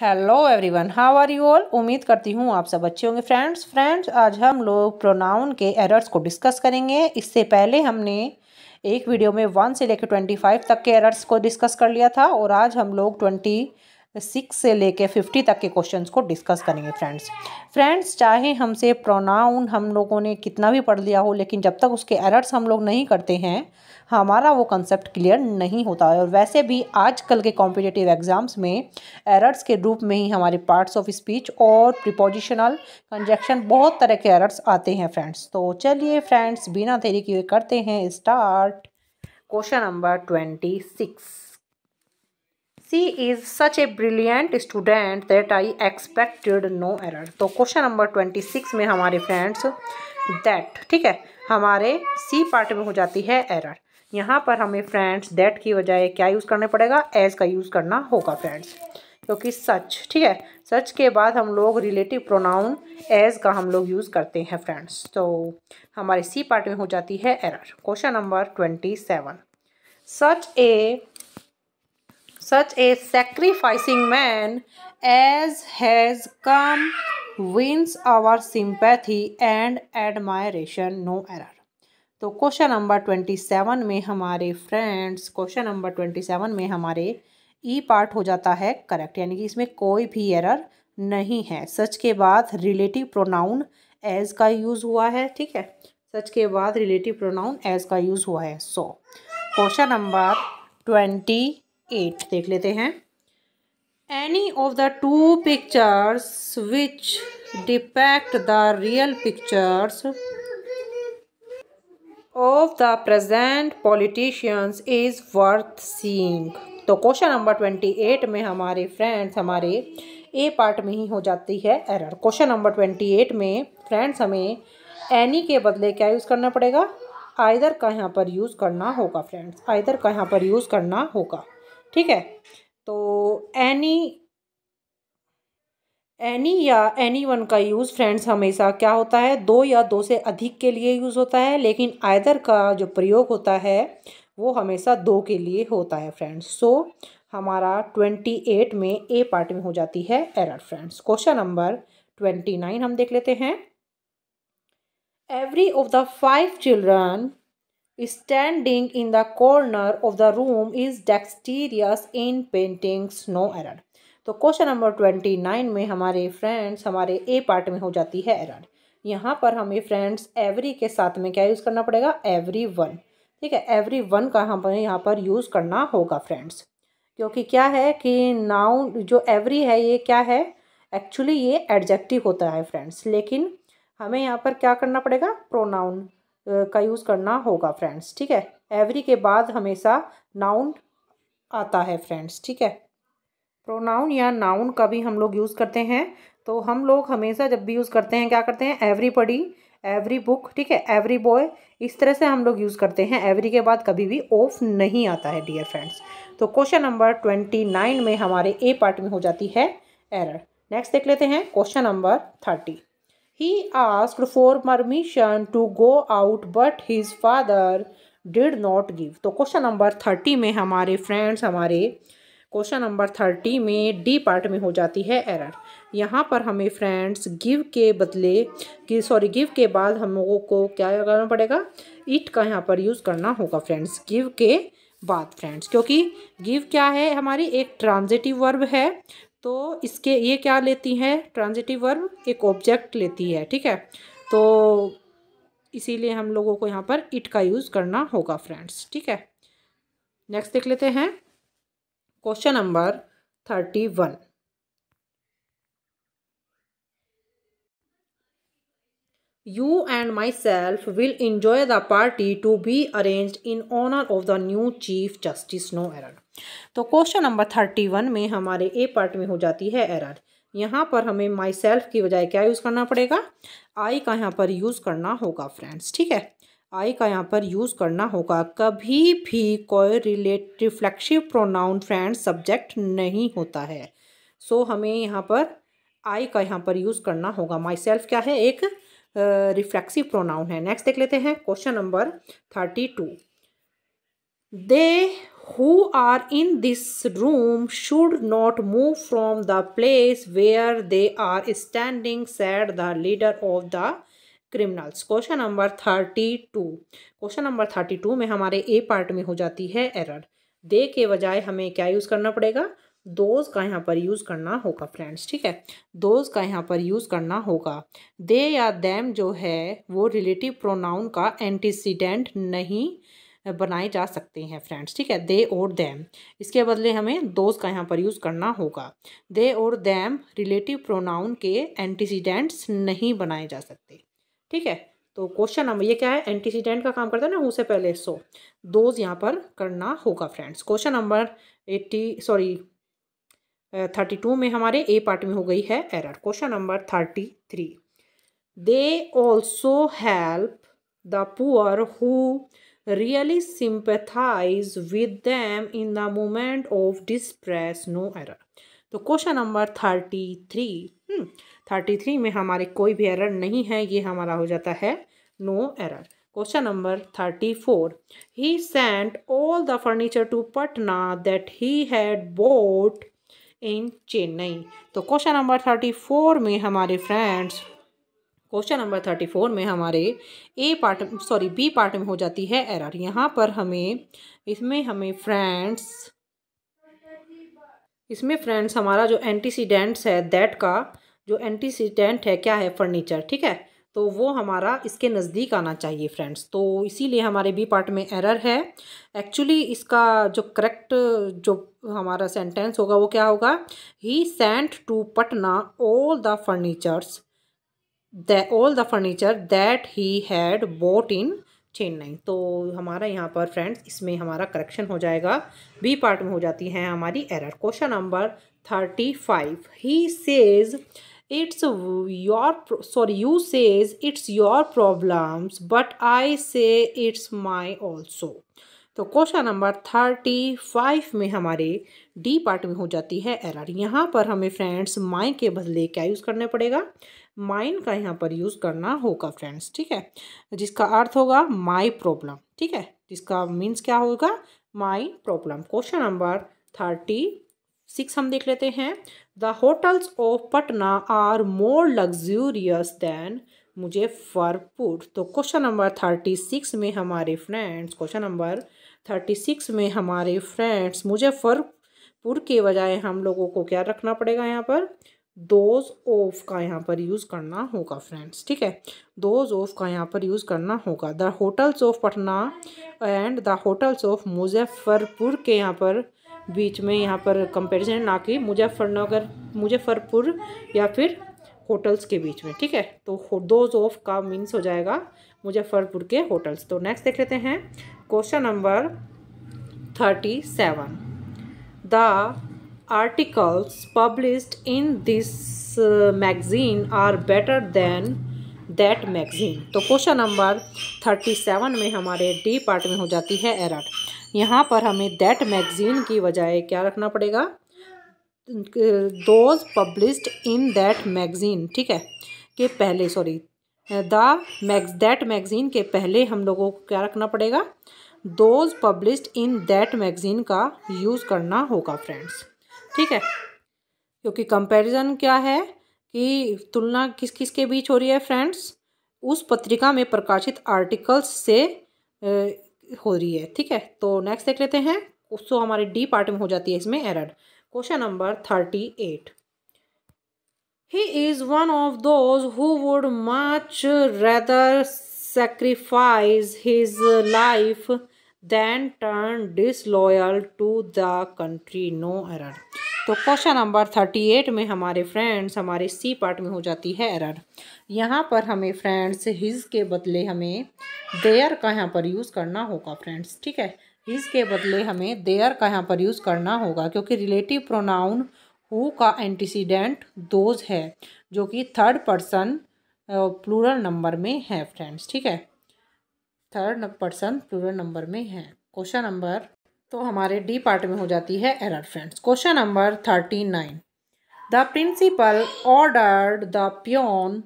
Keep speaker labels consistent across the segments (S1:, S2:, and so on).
S1: Hello everyone how are you all उम्मीद करती हूँ आप सब अच्छे होंगे फ्रेंड्स फ्रेंड्स आज हम लोग प्रोनाउन के एरर्स को डिस्कस करेंगे इससे पहले हमने एक वीडियो में वन से लेकर ट्वेंटी फाइव तक के एरर्स को डिस्कस कर लिया था और आज हम लोग ट्वेंटी सिक्स से लेके फिफ्टी तक के क्वेश्चन को डिस्कस करेंगे फ्रेंड्स फ्रेंड्स चाहे हमसे प्रोनाउन हम लोगों ने कितना भी पढ़ लिया हो लेकिन जब तक उसके एरर्स हम लोग नहीं करते हैं हमारा वो कंसेप्ट क्लियर नहीं होता है और वैसे भी आजकल के कॉम्पिटेटिव एग्ज़ाम्स में एरर्स के रूप में ही हमारे पार्ट्स ऑफ स्पीच और प्रिपोजिशनल कंजेक्शन बहुत तरह के एरर्स आते हैं फ्रेंड्स तो चलिए फ्रेंड्स बिना देरी किए करते हैं start question number twenty six C is such a brilliant student that I expected no error तो क्वेश्चन नंबर ट्वेंटी सिक्स में हमारे फ्रेंड्स दैट ठीक है हमारे सी पार्ट में हो जाती है एरर यहाँ पर हमें फ्रेंड्स दैट की बजाय क्या यूज़ करना पड़ेगा एज का यूज़ करना होगा फ्रेंड्स क्योंकि सच ठीक है सच के बाद हम लोग रिलेटिव प्रोनाउन एज का हम लोग यूज़ करते हैं फ्रेंड्स तो हमारे सी पार्ट में हो जाती है error question number twenty seven such a such a sacrificing man as has come wins our sympathy and admiration no error तो क्वेश्चन नंबर ट्वेंटी सेवन में हमारे friends question number twenty seven में हमारे ई e part हो जाता है correct यानी कि इसमें कोई भी एरर नहीं है सच के बाद रिलेटिव प्रोनाउन एज का यूज़ हुआ है ठीक है सच के बाद रिलेटिव प्रोनाउन एज का यूज़ हुआ है so question number twenty eight देख लेते हैं any of the two pictures which depict the real pictures of the present politicians is worth seeing तो क्वेश्चन नंबर ट्वेंटी एट में हमारे फ्रेंड्स हमारे ए पार्ट में ही हो जाती है error question number twenty eight में फ्रेंड्स हमें एनी के बदले क्या यूज़ करना पड़ेगा आइदर का यहाँ पर यूज़ करना होगा फ्रेंड्स आइदर का यहाँ पर यूज़ करना होगा ठीक है तो एनी एनी या एनी वन का यूज़ फ्रेंड्स हमेशा क्या होता है दो या दो से अधिक के लिए यूज़ होता है लेकिन आयदर का जो प्रयोग होता है वो हमेशा दो के लिए होता है फ्रेंड्स सो so, हमारा ट्वेंटी एट में ए पार्ट में हो जाती है error friends question number twenty nine हम देख लेते हैं every of the five children standing in the corner of the room is dexterous in painting snow error तो क्वेश्चन नंबर ट्वेंटी नाइन में हमारे फ्रेंड्स हमारे ए पार्ट में हो जाती है एरर यहाँ पर हमें फ्रेंड्स एवरी के साथ में क्या यूज़ करना पड़ेगा एवरी वन ठीक है एवरी वन का हमें यहाँ पर यूज़ करना होगा फ्रेंड्स क्योंकि क्या है कि नाउन जो एवरी है ये क्या है एक्चुअली ये एडजेक्टिव होता है फ्रेंड्स लेकिन हमें यहाँ पर क्या करना पड़ेगा प्रोनाउन का यूज़ करना होगा फ्रेंड्स ठीक है एवरी के बाद हमेशा नाउन आता है फ्रेंड्स ठीक है प्रोनाउन या नाउन का भी हम लोग यूज़ करते हैं तो हम लोग हमेशा जब भी यूज़ करते हैं क्या करते हैं एवरी बडी एवरी बुक ठीक है एवरी बॉय इस तरह से हम लोग यूज़ करते हैं एवरी के बाद कभी भी ऑफ नहीं आता है डियर फ्रेंड्स तो क्वेश्चन नंबर ट्वेंटी नाइन में हमारे ए पार्ट में हो जाती है एरर नेक्स्ट देख लेते हैं question number thirty He asked for permission to go out but his father did not give. तो क्वेश्चन नंबर थर्टी में हमारे फ्रेंड्स हमारे क्वेश्चन नंबर थर्टी में डी पार्ट में हो जाती है एरर यहाँ पर हमें फ्रेंड्स गिव के बदले कि सॉरी गिव के बाद हम लोगों को क्या करना पड़ेगा इट का यहाँ पर यूज़ करना होगा फ्रेंड्स गिव के बाद फ्रेंड्स क्योंकि गिव क्या है हमारी एक ट्रांजिटिव वर्ब है तो इसके ये क्या लेती है ट्रांजिटिव वर्ब एक ऑब्जेक्ट लेती है ठीक है तो इसीलिए हम लोगों को यहाँ पर इट का यूज़ करना होगा फ्रेंड्स ठीक है नेक्स्ट देख लेते हैं question number thirty one you and myself will enjoy the party to be arrange in honour of the new chief justice no error तो क्वेश्चन नंबर थर्टी वन में हमारे ए पार्ट में हो जाती है एरर यहाँ पर हमें माई सेल्फ की बजाय क्या यूज़ करना पड़ेगा आई का यहाँ पर यूज़ करना होगा फ्रेंड्स ठीक है आई का यहाँ पर यूज़ करना होगा कभी भी कोई relate reflexive pronoun friends subject नहीं होता है सो so, हमें यहाँ पर आई का यहाँ पर यूज़ करना होगा माई सेल्फ क्या है एक रिफ्लेक्सिव uh, प्रोनाउन है नेक्स्ट देख लेते हैं question number thirty two they who are in this room should not move from the place where they are standing, said the leader of the criminals question number thirty two question number thirty two में हमारे A part में हो जाती है error दे के बजाय हमें क्या यूज़ करना पड़ेगा दोज का यहाँ पर यूज़ करना होगा फ्रेंड्स ठीक है दोज का यहाँ पर यूज़ करना होगा दे या दैम जो है वो रिलेटिव प्रोनाउन का एंटीसीडेंट नहीं बनाए जा सकते हैं फ्रेंड्स ठीक है दे और दैम इसके बदले हमें दोज का यहाँ पर यूज़ करना होगा दे और दैम रिलेटिव प्रोनाउन के एंटीसीडेंट्स नहीं बनाए जा सकते ठीक है तो क्वेश्चन नंबर ये क्या है एंटीसीडेंट का काम करता है ना उससे पहले सो दोज यहाँ पर करना होगा friends question number eighty sorry thirty two में हमारे ए पार्ट में हो गई है error question number thirty three they also help the poor who really sympathize with them in the moment of distress no error तो question number thirty three thirty three में हमारे कोई भी एरर नहीं है ये हमारा हो जाता है no error question number thirty four he sent all the furniture to Patna that he had bought in Chennai तो क्वेश्चन नंबर थर्टी फोर में हमारे friends question number thirty four में हमारे A part sorry B part में हो जाती है error यहाँ पर हमें इसमें हमें फ्रेंड्स इसमें फ्रेंड्स हमारा जो एंटीसीडेंट्स है दैट का जो एंटीसीडेंट है क्या है फर्नीचर ठीक है तो वो हमारा इसके नज़दीक आना चाहिए फ्रेंड्स तो इसीलिए हमारे बी पार्ट में एरर है एक्चुअली इसका जो करेक्ट जो हमारा सेंटेंस होगा वो क्या होगा he sent to Patna all the furnitures the all the furniture that he had bought in Chennai तो हमारा यहाँ पर फ्रेंड्स इसमें हमारा करेक्शन हो जाएगा बी पार्ट में हो जाती है हमारी error question number thirty five he says it's your sorry you says it's your problems but I say it's my also तो क्वेश्चन नंबर थर्टी फाइव में हमारे डी पार्ट में हो जाती है एरर यहाँ पर हमें फ्रेंड्स माई के बदले क्या यूज़ करने पड़ेगा माइन का यहाँ पर यूज़ करना होगा फ्रेंड्स ठीक है जिसका अर्थ होगा माई प्रॉब्लम ठीक है जिसका मीन्स क्या होगा my problem question number thirty six हम देख लेते हैं the hotels of Patna are more luxurious than Muzaffarpur तो क्वेश्चन नंबर थर्टी सिक्स में हमारे friends question number thirty six में हमारे फ्रेंड्स मुझे फरपुर के बजाय हम लोगों को क्या रखना पड़ेगा यहाँ पर दोज ऑफ का यहाँ पर यूज़ करना होगा फ्रेंड्स ठीक है दोज ऑफ का यहाँ पर यूज़ करना होगा the hotels of Patna and the hotels of Muzaffarpur के यहाँ पर बीच में यहाँ पर कंपेरिजन ना कि मुजफ्फरनगर मुजफ्फरपुर या फिर होटल्स के बीच में ठीक है तो दोज ऑफ का मीन्स हो जाएगा मुजफ्फरपुर के होटल्स तो नेक्स्ट देख लेते हैं question number thirty seven the articles published in this uh, magazine are better than that magazine तो क्वेश्चन नंबर थर्टी सेवन में हमारे डी पार्ट में हो जाती है एरर यहाँ पर हमें दैट मैगजीन की बजाय क्या रखना पड़ेगा those published in that magazine ठीक है के पहले sorry the mag that magazine के पहले हम लोगों को क्या रखना पड़ेगा those published in that magazine का यूज़ करना होगा फ्रेंड्स ठीक है क्योंकि कंपैरिजन क्या है कि तुलना किस किस के बीच हो रही है फ्रेंड्स उस पत्रिका में प्रकाशित आर्टिकल्स से हो रही है ठीक है तो नेक्स्ट देख लेते हैं उसको हमारे डी पार्ट में हो जाती है इसमें error question number thirty eight he is one of those who would much rather sacrifice his life than turn disloyal to the country no error तो क्वेश्चन नंबर थर्टी एट में हमारे friends हमारे C part में हो जाती है error यहाँ पर हमें फ्रेंड्स हिज के बदले हमें देयर का यहाँ पर यूज़ करना होगा फ्रेंड्स ठीक है हिज के बदले हमें देयर का यहाँ पर यूज़ करना होगा क्योंकि रिलेटिव प्रोनाउन हु का एंटीसीडेंट दोज है जो कि थर्ड पर्सन प्लूरल नंबर में है फ्रेंड्स ठीक है थर्ड पर्सन प्लूरल नंबर में है क्वेश्चन नंबर तो हमारे डी पार्ट में हो जाती है error friends question number thirty nine the principal ordered the peon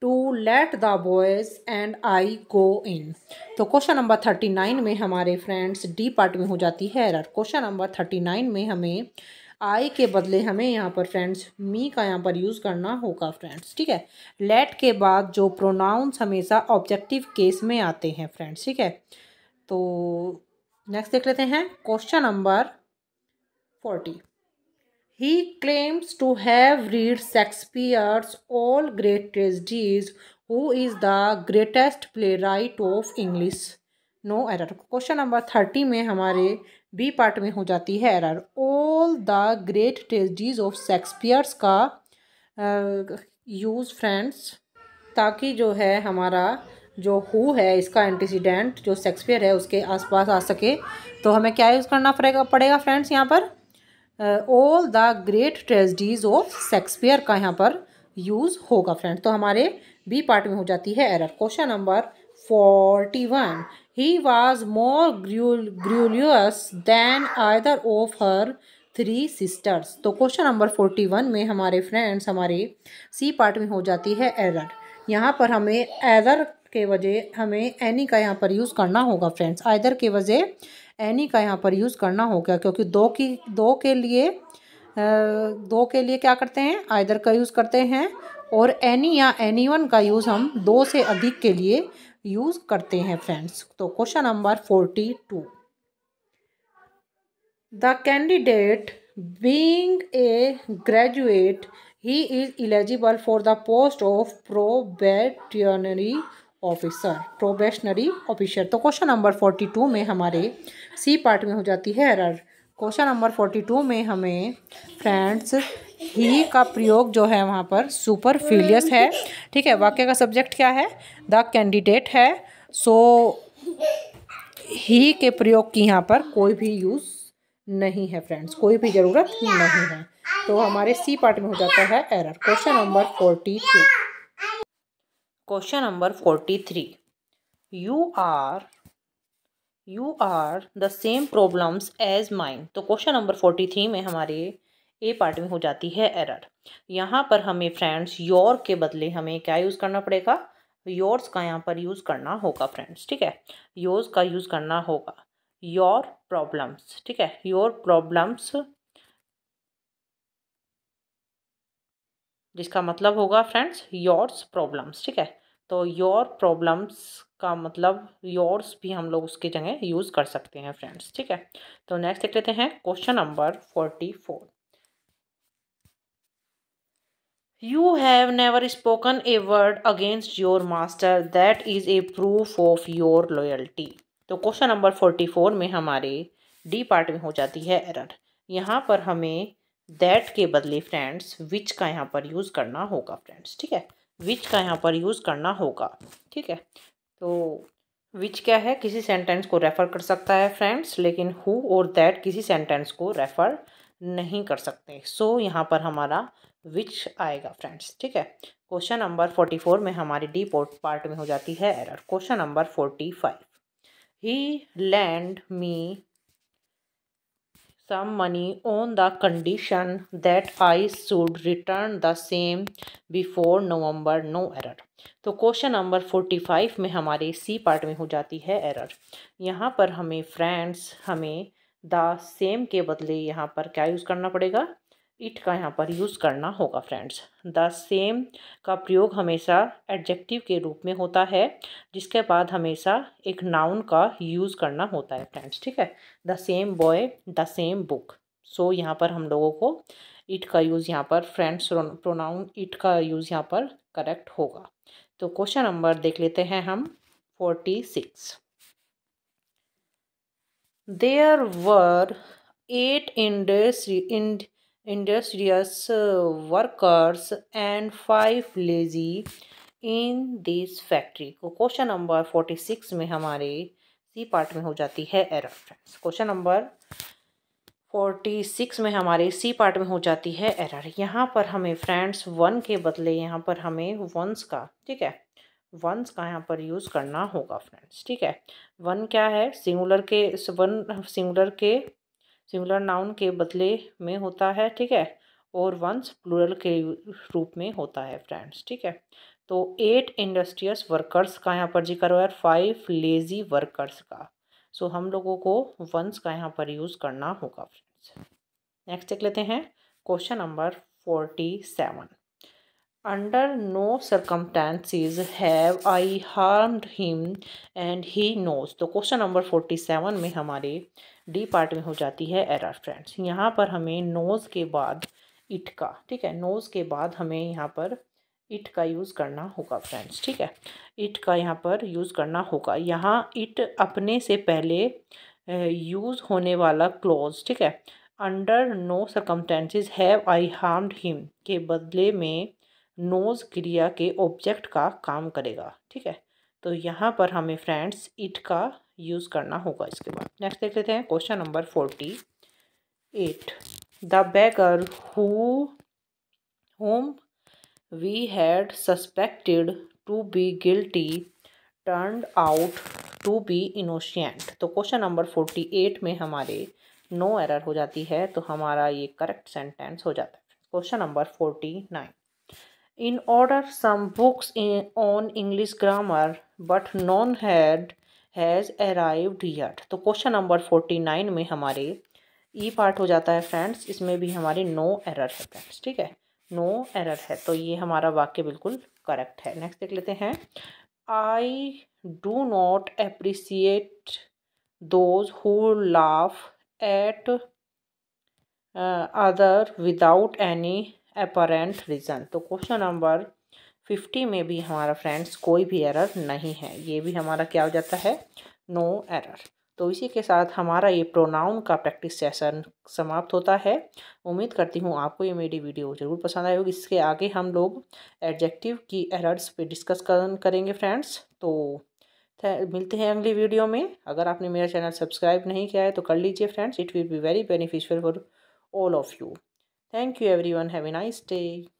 S1: to let the boys and I go in तो क्वेश्चन नंबर थर्टी नाइन में हमारे फ्रेंड्स डी पार्ट में हो जाती है error question number thirty nine में हमें आई के बदले हमें यहाँ पर फ्रेंड्स मी का यहाँ पर यूज़ करना होगा फ्रेंड्स ठीक है लेट के बाद जो प्रोनाउंस हमेशा ऑब्जेक्टिव केस में आते हैं फ्रेंड्स ठीक है तो नेक्स्ट देख लेते हैं question number forty he claims to have read Shakespeare's all great tragedies who is the greatest playwright of English no error question number thirty में हमारे बी पार्ट में हो जाती है error all the great tragedies of Shakespeare's का use uh, friends ताकि जो है हमारा जो हु है इसका एंटीसीडेंट जो शेक्सपियर है उसके आसपास आ सके तो हमें क्या यूज़ करना पड़ेगा पड़ेगा फ्रेंड्स यहाँ पर all the great tragedies of Shakespeare का यहाँ पर यूज़ होगा फ्रेंड्स तो हमारे बी पार्ट में हो जाती है error question number forty one he was more garrulous than other of her three sisters तो क्वेश्चन नंबर फोर्टी वन में हमारे फ्रेंड्स हमारे सी पार्ट में हो जाती है एरर यहाँ पर हमें एदर के वजह हमें एनी का यहाँ पर यूज़ करना होगा फ्रेंड्स आइदर के वजह एनी का यहाँ पर यूज़ करना होगा क्योंकि दो की दो के लिए दो के लिए क्या करते हैं आइदर का यूज़ करते हैं और एनी या एनी वन का यूज़ हम दो से अधिक के लिए यूज़ करते हैं फ्रेंड्स तो question number forty two the candidate being a graduate he is eligible for the post of probationary officer probationary officer तो क्वेश्चन नंबर फोर्टी टू में हमारे सी पार्ट में हो जाती है error question number forty two में हमें friends ही का प्रयोग जो है वहाँ पर फीलियस है ठीक है वाक्य का सब्जेक्ट क्या है द कैंडिडेट है सो ही के प्रयोग की यहाँ पर कोई भी यूज़ नहीं है फ्रेंड्स कोई भी ज़रूरत नहीं है तो हमारे सी पार्ट में हो जाता है error question number forty two question number forty three you are you are the same problems as mine तो क्वेश्चन नंबर फोर्टी थ्री में हमारे ए पार्ट में हो जाती है एरर यहाँ पर हमें फ्रेंड्स योर के बदले हमें क्या यूज़ करना पड़ेगा योर्स का यहाँ पर यूज़ करना होगा फ्रेंड्स ठीक है योर्स का यूज़ करना होगा योर प्रॉब्लम्स ठीक है योर प्रॉब्लम्स जिसका मतलब होगा फ्रेंड्स योर्स प्रॉब्लम्स ठीक है तो योर प्रॉब्लम्स का मतलब योर्स भी हम लोग उसकी जगह यूज़ कर सकते हैं फ्रेंड्स ठीक है तो नेक्स्ट देख लेते हैं question number forty four you have never spoken a word against your master that is a proof of your loyalty तो क्वेश्चन नंबर फोर्टी फोर में हमारे डी पार्ट में हो जाती है एरर यहाँ पर हमें दैट के बदले फ्रेंड्स विच का यहाँ पर यूज़ करना होगा फ्रेंड्स ठीक है विच का यहाँ पर यूज़ करना होगा ठीक है तो विच क्या है किसी सेंटेंस को रेफ़र कर सकता है फ्रेंड्स लेकिन हु और दैट किसी सेंटेंस को रेफ़र नहीं कर सकते सो so, यहाँ पर हमारा विच आएगा फ्रेंड्स ठीक है क्वेश्चन नंबर फोर्टी फोर में हमारी डी पार्ट में हो जाती है error question number forty five he lend me some money on the condition that I should return the same before November no error तो क्वेश्चन नंबर फोर्टी फाइव में हमारे C part में हो जाती है एरर यहाँ पर हमें फ्रेंड्स हमें द सेम के बदले यहाँ पर क्या यूज़ करना पड़ेगा इट का यहाँ पर यूज़ करना होगा फ्रेंड्स द सेम का प्रयोग हमेशा एडजेक्टिव के रूप में होता है जिसके बाद हमेशा एक नाउन का यूज़ करना होता है फ्रेंड्स ठीक है the same boy the same book so यहाँ पर हम लोगों को इट का यूज़ यहाँ पर फ्रेंड्स प्रोनाउन इट का यूज़ यहाँ पर करेक्ट होगा तो क्वेश्चन नंबर देख लेते हैं हम forty six there were eight industry industrious uh, workers and five lazy in this factory को क्वेश्चन नंबर फोर्टी सिक्स में हमारे सी पार्ट में हो जाती है error friends question number forty six में हमारे सी पार्ट में हो जाती है एरर यहाँ पर हमें फ्रेंड्स वन के बदले यहाँ पर हमें वंस का ठीक है वंस का यहाँ पर यूज़ करना होगा फ्रेंड्स ठीक है वन क्या है सिंगुलर के वन सिंगुलर के सिंगुलर नाउन के बदले में होता है ठीक है और वंस प्लूरल के रूप में होता है फ्रेंड्स ठीक है तो एट इंडस्ट्रियस वर्कर्स का यहाँ पर जिक्र हुआ है फाइव लेज़ी वर्कर्स का सो so, हम लोगों को वंस का यहाँ पर यूज़ करना होगा फ्रेंड्स नेक्स्ट देख लेते हैं question number forty seven under no circumstances have I harmed him and he knows तो क्वेश्चन नंबर फोर्टी सेवन में हमारे डी पार्ट में हो जाती है एरर फ्रेंड्स यहाँ पर हमें नोज़ के बाद इट का ठीक है नोज़ के बाद हमें यहाँ पर इट का यूज़ करना होगा फ्रेंड्स ठीक है इट का यहाँ पर यूज़ करना होगा यहाँ इट अपने से पहले यूज़ होने वाला क्लोज ठीक है under no circumstances have I harmed him के बदले में नोज क्रिया के ऑब्जेक्ट का काम करेगा ठीक है तो यहाँ पर हमें फ्रेंड्स इट का यूज़ करना होगा इसके बाद नेक्स्ट देख लेते हैं question number forty eight the beggar who whom we had suspected to be guilty turn out to be innocent तो क्वेश्चन नंबर फोर्टी एट में हमारे नो no एरर हो जाती है तो हमारा ये करेक्ट सेंटेंस हो जाता है question number forty nine in order some books on English grammar but none had has arrived yet तो क्वेश्चन नंबर फोर्टी नाइन में हमारे ई e पार्ट हो जाता है फ्रेंड्स इसमें भी हमारे नो एरर है फ्रेंड्स ठीक है नो एरर है तो ये हमारा वाक्य बिल्कुल करेक्ट है नेक्स्ट देख लेते हैं I do not appreciate those who laugh at other without any apparent reason तो क्वेश्चन नंबर फिफ्टी में भी हमारा फ्रेंड्स कोई भी एरर नहीं है ये भी हमारा क्या हो जाता है नो एरर तो इसी के साथ हमारा ये प्रोनाउन का प्रैक्टिस सेशन समाप्त होता है उम्मीद करती हूँ आपको ये मेरी वीडियो ज़रूर पसंद आए होगी इसके आगे हम लोग एडजेक्टिव की एरर्स पे डिस्कस करेंगे फ्रेंड्स तो मिलते हैं अगली वीडियो में अगर आपने मेरा चैनल सब्सक्राइब नहीं किया है तो कर लीजिए friends it will be very beneficial for all of you thank you everyone have a nice day